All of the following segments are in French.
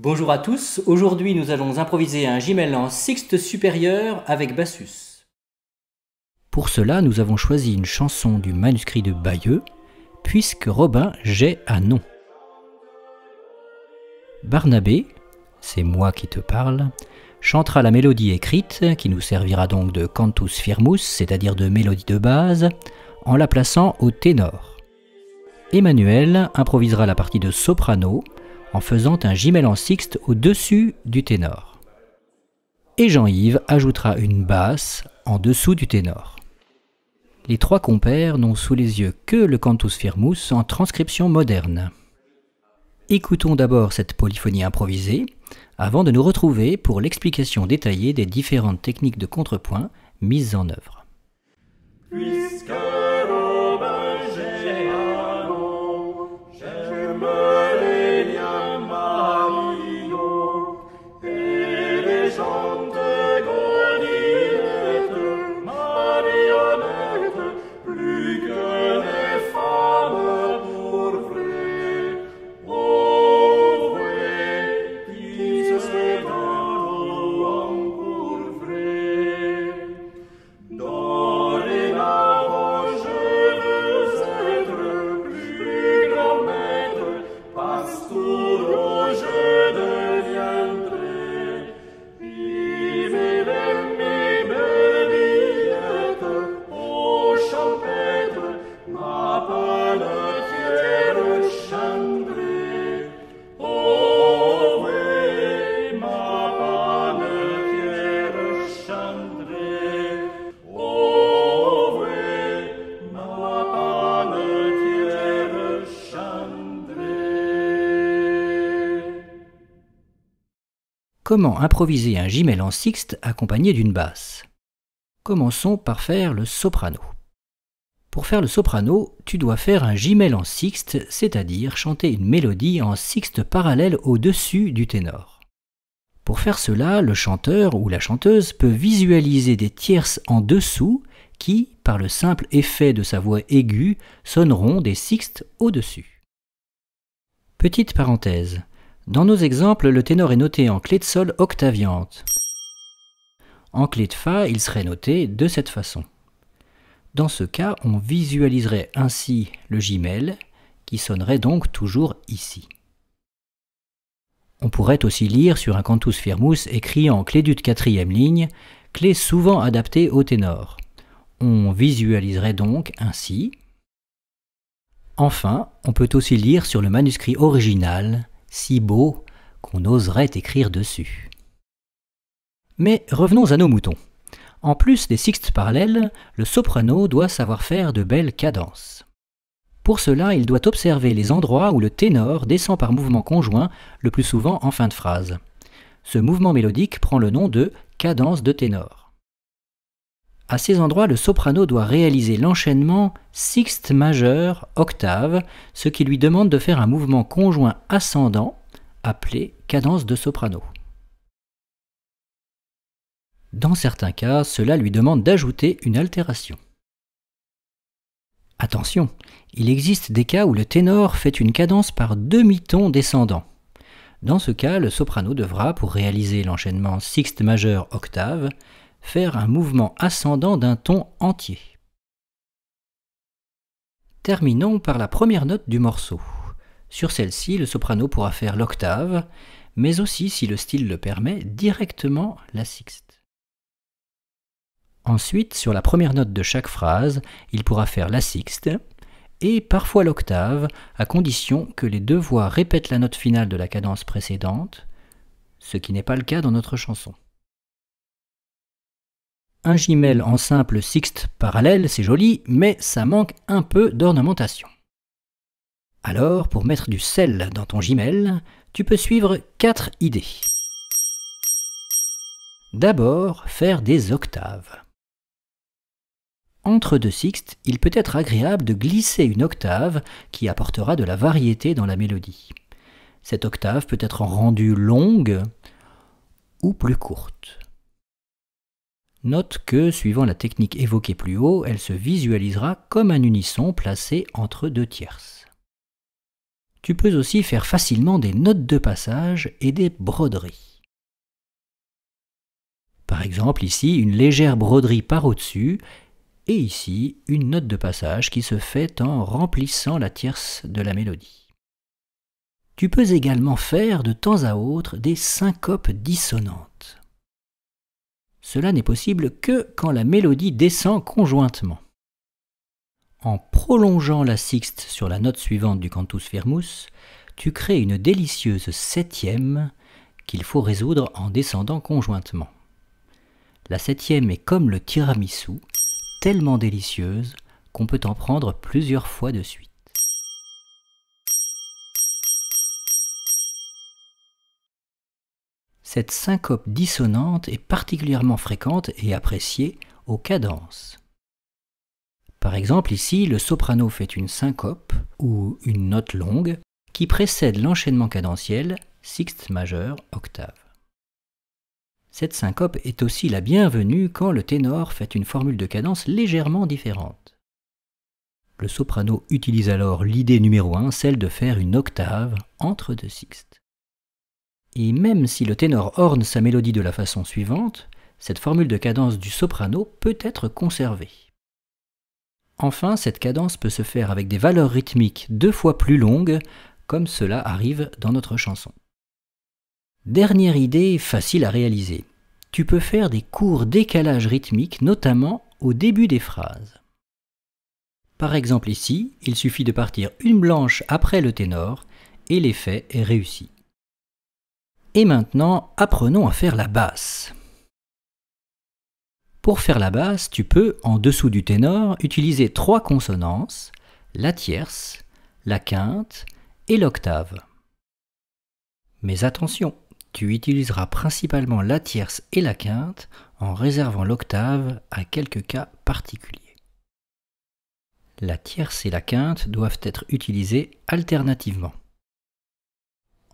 Bonjour à tous, aujourd'hui nous allons improviser un gimel en sixte supérieur avec Bassus. Pour cela, nous avons choisi une chanson du manuscrit de Bayeux, puisque Robin j'ai un nom. Barnabé, c'est moi qui te parle, chantera la mélodie écrite, qui nous servira donc de cantus firmus, c'est-à-dire de mélodie de base, en la plaçant au ténor. Emmanuel improvisera la partie de soprano, en faisant un gimel en sixte au-dessus du ténor. Et Jean-Yves ajoutera une basse en dessous du ténor. Les trois compères n'ont sous les yeux que le cantus firmus en transcription moderne. Écoutons d'abord cette polyphonie improvisée, avant de nous retrouver pour l'explication détaillée des différentes techniques de contrepoint mises en œuvre. Comment improviser un gimel en sixte accompagné d'une basse Commençons par faire le soprano. Pour faire le soprano, tu dois faire un gimel en sixte, c'est-à-dire chanter une mélodie en sixte parallèle au-dessus du ténor. Pour faire cela, le chanteur ou la chanteuse peut visualiser des tierces en dessous qui, par le simple effet de sa voix aiguë, sonneront des sixtes au-dessus. Petite parenthèse, dans nos exemples, le ténor est noté en clé de sol octaviante. En clé de Fa, il serait noté de cette façon. Dans ce cas, on visualiserait ainsi le gimel, qui sonnerait donc toujours ici. On pourrait aussi lire sur un cantus firmus écrit en clé du quatrième ligne, clé souvent adaptée au ténor. On visualiserait donc ainsi. Enfin, on peut aussi lire sur le manuscrit original si beau qu'on oserait écrire dessus. Mais revenons à nos moutons. En plus des sixtes parallèles, le soprano doit savoir faire de belles cadences. Pour cela, il doit observer les endroits où le ténor descend par mouvement conjoint, le plus souvent en fin de phrase. Ce mouvement mélodique prend le nom de cadence de ténor. À ces endroits, le soprano doit réaliser l'enchaînement sixte majeur octave, ce qui lui demande de faire un mouvement conjoint ascendant, appelé cadence de soprano. Dans certains cas, cela lui demande d'ajouter une altération. Attention, il existe des cas où le ténor fait une cadence par demi-ton descendant. Dans ce cas, le soprano devra, pour réaliser l'enchaînement sixte majeur octave, faire un mouvement ascendant d'un ton entier. Terminons par la première note du morceau. Sur celle-ci, le soprano pourra faire l'octave, mais aussi, si le style le permet, directement la sixte. Ensuite, sur la première note de chaque phrase, il pourra faire la sixte et parfois l'octave, à condition que les deux voix répètent la note finale de la cadence précédente, ce qui n'est pas le cas dans notre chanson un gimel en simple sixte parallèle, c'est joli, mais ça manque un peu d'ornementation. Alors, pour mettre du sel dans ton gimel, tu peux suivre quatre idées. D'abord, faire des octaves. Entre deux sixtes, il peut être agréable de glisser une octave qui apportera de la variété dans la mélodie. Cette octave peut être rendue longue ou plus courte. Note que, suivant la technique évoquée plus haut, elle se visualisera comme un unisson placé entre deux tierces. Tu peux aussi faire facilement des notes de passage et des broderies. Par exemple ici, une légère broderie par au-dessus, et ici, une note de passage qui se fait en remplissant la tierce de la mélodie. Tu peux également faire de temps à autre des syncopes dissonantes. Cela n'est possible que quand la mélodie descend conjointement. En prolongeant la sixte sur la note suivante du cantus firmus, tu crées une délicieuse septième qu'il faut résoudre en descendant conjointement. La septième est comme le tiramisu, tellement délicieuse qu'on peut en prendre plusieurs fois de suite. cette syncope dissonante est particulièrement fréquente et appréciée aux cadences. Par exemple ici, le soprano fait une syncope, ou une note longue, qui précède l'enchaînement cadentiel, sixte majeur, octave. Cette syncope est aussi la bienvenue quand le ténor fait une formule de cadence légèrement différente. Le soprano utilise alors l'idée numéro 1, celle de faire une octave entre deux sixtes. Et même si le ténor orne sa mélodie de la façon suivante, cette formule de cadence du soprano peut être conservée. Enfin, cette cadence peut se faire avec des valeurs rythmiques deux fois plus longues, comme cela arrive dans notre chanson. Dernière idée facile à réaliser. Tu peux faire des courts décalages rythmiques, notamment au début des phrases. Par exemple ici, il suffit de partir une blanche après le ténor et l'effet est réussi. Et maintenant, apprenons à faire la basse. Pour faire la basse, tu peux, en dessous du ténor, utiliser trois consonances, la tierce, la quinte et l'octave. Mais attention, tu utiliseras principalement la tierce et la quinte en réservant l'octave à quelques cas particuliers. La tierce et la quinte doivent être utilisées alternativement.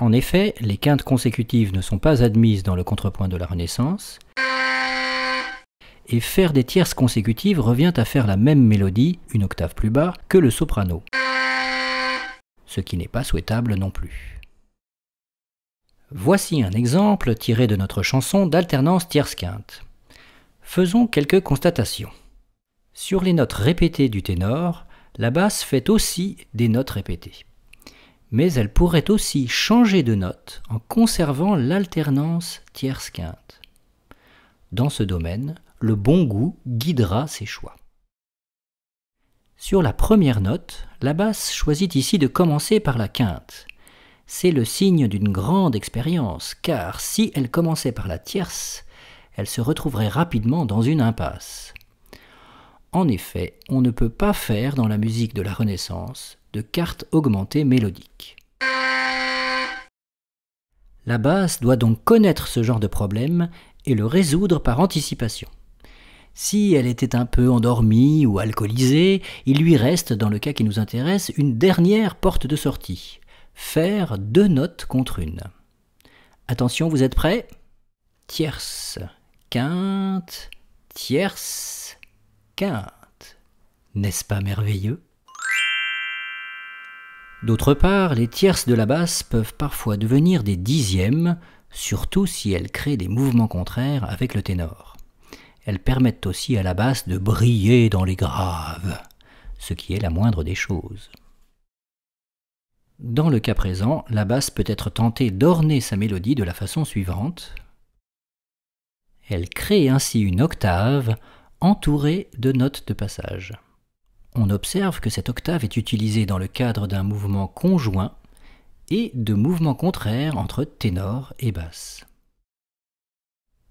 En effet, les quintes consécutives ne sont pas admises dans le contrepoint de la Renaissance, et faire des tierces consécutives revient à faire la même mélodie, une octave plus bas, que le soprano, ce qui n'est pas souhaitable non plus. Voici un exemple tiré de notre chanson d'alternance tierce-quinte. Faisons quelques constatations. Sur les notes répétées du ténor, la basse fait aussi des notes répétées mais elle pourrait aussi changer de note en conservant l'alternance tierce-quinte. Dans ce domaine, le bon goût guidera ses choix. Sur la première note, la basse choisit ici de commencer par la quinte. C'est le signe d'une grande expérience, car si elle commençait par la tierce, elle se retrouverait rapidement dans une impasse. En effet, on ne peut pas faire dans la musique de la Renaissance de cartes augmentées mélodiques. La basse doit donc connaître ce genre de problème et le résoudre par anticipation. Si elle était un peu endormie ou alcoolisée, il lui reste, dans le cas qui nous intéresse, une dernière porte de sortie. Faire deux notes contre une. Attention, vous êtes prêts Tierce, quinte, tierce, quinte. N'est-ce pas merveilleux D'autre part, les tierces de la basse peuvent parfois devenir des dixièmes, surtout si elles créent des mouvements contraires avec le ténor. Elles permettent aussi à la basse de briller dans les graves, ce qui est la moindre des choses. Dans le cas présent, la basse peut être tentée d'orner sa mélodie de la façon suivante. Elle crée ainsi une octave entourée de notes de passage on observe que cette octave est utilisée dans le cadre d'un mouvement conjoint et de mouvements contraires entre ténor et basse.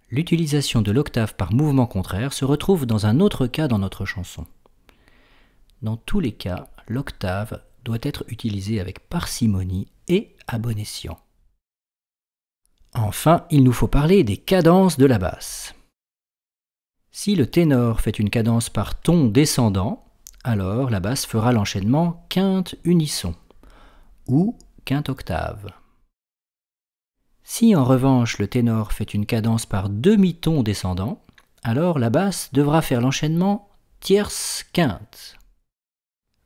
L'utilisation de l'octave par mouvement contraire se retrouve dans un autre cas dans notre chanson. Dans tous les cas, l'octave doit être utilisée avec parcimonie et à bon escient. Enfin, il nous faut parler des cadences de la basse. Si le ténor fait une cadence par ton descendant, alors la basse fera l'enchaînement quinte unisson ou quinte octave. Si en revanche le ténor fait une cadence par demi-ton descendant, alors la basse devra faire l'enchaînement tierce quinte.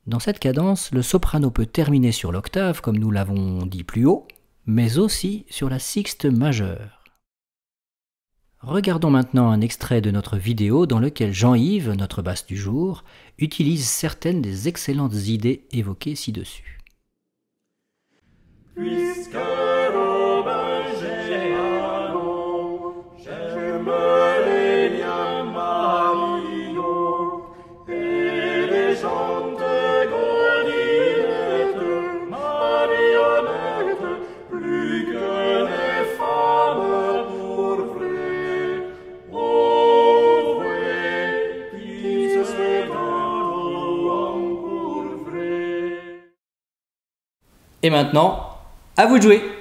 Dans cette cadence, le soprano peut terminer sur l'octave comme nous l'avons dit plus haut, mais aussi sur la sixte majeure. Regardons maintenant un extrait de notre vidéo dans lequel Jean-Yves, notre basse du jour, utilise certaines des excellentes idées évoquées ci-dessus. Et maintenant, à vous de jouer